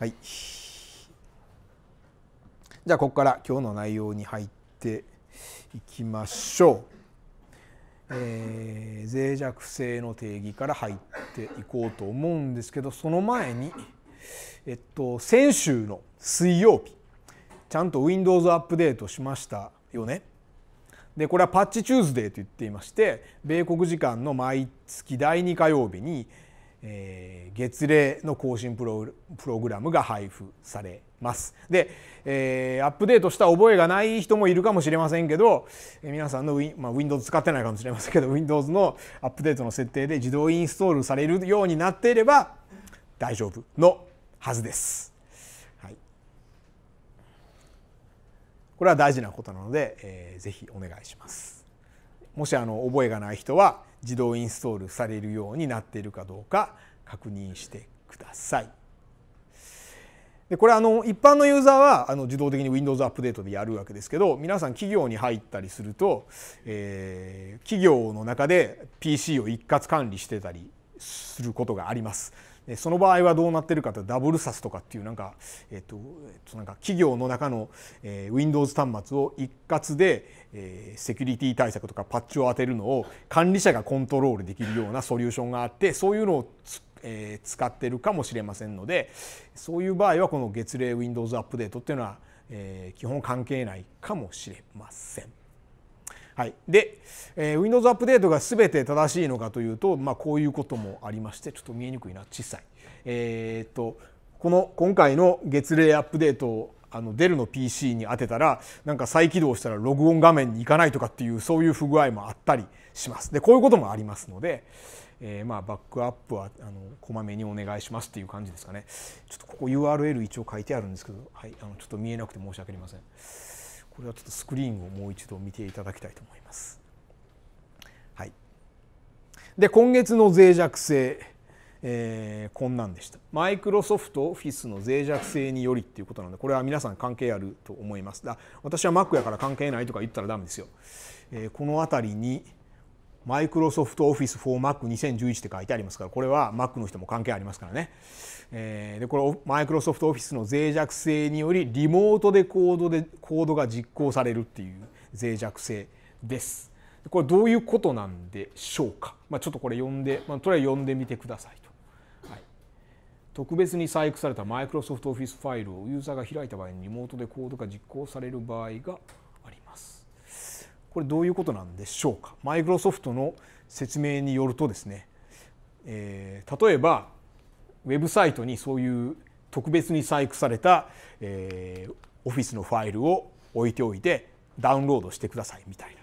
はいじゃあここから今日の内容に入っていきましょう、えー、脆弱性の定義から入っていこうと思うんですけどその前にえっと先週の水曜日ちゃんと Windows アップデートしましたよねでこれはパッチチューズデーと言っていまして米国時間の毎月第2火曜日にえー、月例の更新プログラムが配布されます。で、えー、アップデートした覚えがない人もいるかもしれませんけど、えー、皆さんのウィン、まあ、Windows 使ってないかもしれませんけど Windows のアップデートの設定で自動インストールされるようになっていれば大丈夫のはずです。はい、これは大事なことなので、えー、ぜひお願いします。もしあの覚えがない人は自動インストールされるようになっているかどうか確認してください。でこれあの一般のユーザーはあの自動的に Windows アップデートでやるわけですけど皆さん企業に入ったりすると、えー、企業の中で PC を一括管理してたりすることがあります。その場合はどうなってるかとダブルサスとかっていうなんか,、えっとなんか企業の中の、え Windows 端末を一括で、えセキュリティ対策とかパッチを当てるのを管理者がコントロールできるようなソリューションがあってそういうのをえー、使ってるかもしれませんのでそういう場合はこの月例 Windows アップデートっていうのは、えー、基本関係ないかもしれません。はい、で、えー、Windows アップデートが全て正しいのかというと、まあ、こういうこともありましてちょっと見えにくいな小さい。えー、っとこの今回の月例アップデートをあの l ルの PC に当てたらなんか再起動したらログオン画面に行かないとかっていうそういう不具合もあったりしますでこういうこともありますので、えー、まあバックアップはあのこまめにお願いしますっていう感じですかねちょっとここ URL 一応書いてあるんですけど、はい、あのちょっと見えなくて申し訳ありません。これはちょっとスクリーンをもう一度見ていただきたいと思います。はい、で今月の脆弱性、えー、こんなんでした。マイクロソフトオフィスの脆弱性によりっていうことなのでこれは皆さん関係あると思います。だ私は Mac やから関係ないとか言ったらダメですよ。えー、この辺りにマイクロソフトオフィス 4Mac2011 って書いてありますからこれは Mac の人も関係ありますからね、えー、でこれマイクロソフトオフィスの脆弱性によりリモートでコードでコードが実行されるっていう脆弱性ですこれどういうことなんでしょうか、まあ、ちょっとこれ読んで、まあ、とりあえず読んでみてくださいと、はい、特別に細工されたマイクロソフトオフィスファイルをユーザーが開いた場合にリモートでコードが実行される場合がこれどういうことなんでしょうかマイクロソフトの説明によるとですね、えー、例えばウェブサイトにそういう特別に細工された、えー、オフィスのファイルを置いておいてダウンロードしてくださいみたい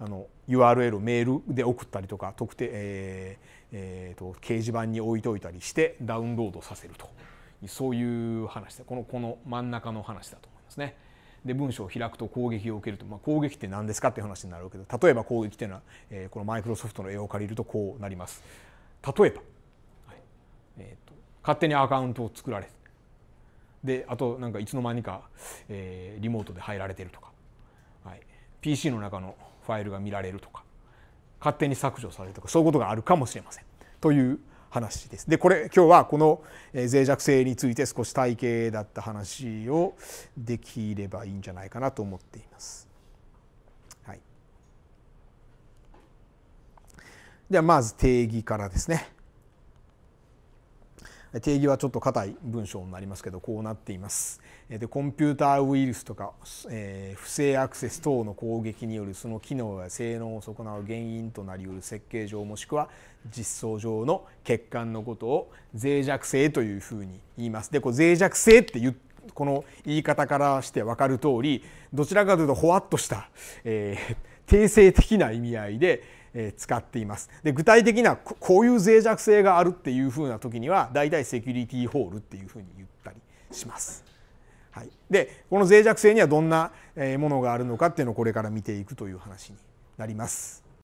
なあの URL をメールで送ったりとか特定、えーえーと掲示板に置いておいたりしてダウンロードさせるとそういう話でこのこの真ん中の話だと思いますね。で文章を開くと攻撃を受けると、まあ、攻撃って何ですかって話になるけど例えば攻撃っていうのは、えー、このマイクロソフトの絵を借りるとこうなります。例えば、はいえーと、勝手にアカウントを作られであとなんかいつの間にか、えー、リモートで入られてるとか、はい、PC の中のファイルが見られるとか勝手に削除されるとかそういうことがあるかもしれません。という話です。でこれ今日はこの脆弱性について少し体系だった話をできればいいんじゃないかなと思っています。はい、ではまず定義からですね。定義はちょっと硬い文章になりますけどこうなっています。でコンピューターウイルスとか、えー、不正アクセス等の攻撃によるその機能や性能を損なう原因となりうる設計上もしくは実装上の欠陥のことを脆弱性というふうに言います。でこう脆弱性って言この言い方からして分かる通りどちらかというとほわっとした、えー定性的な意味合いで使っていますで具体的なこういう脆弱性があるっていうふうな時には大体セキュリティホールっていうふうに言ったりします。はい、でこの脆弱性にはどんなものがあるのかっていうのをこれから見ていくという話になります。